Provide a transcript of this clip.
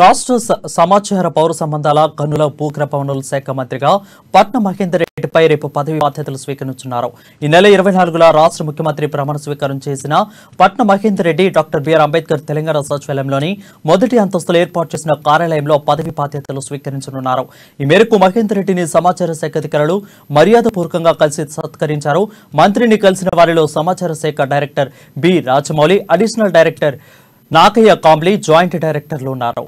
రాష్ట్ర సమాచార పౌర సంబంధాల గనుల భూగ్ర పవనుల శాఖ మంత్రిగా పట్న మహేందర్ రెడ్డిపై రేపు పదవి బాధ్యతలు స్వీకరించున్నారు ఈ నెల ఇరవై నాలుగులో రాష్ట్ర ముఖ్యమంత్రి ప్రమాణ స్వీకారం చేసిన పట్న మహేందర్ రెడ్డి డాక్టర్ బిఆర్ అంబేద్కర్ తెలంగాణ సచివాలయంలోని మొదటి అంతస్తులు ఏర్పాటు చేసిన కార్యాలయంలో పదవి బాధ్యతలు స్వీకరించనున్నారు ఈ మేరకు మహేందర్ రెడ్డిని సమాచార శాఖ అధికారులు మర్యాదపూర్వకంగా కలిసి సత్కరించారు మంత్రిని కలిసిన వారిలో సమాచార శాఖ director B Rajamouli additional director Nakaiah Kamble joint డైరెక్టర్లు ఉన్నారు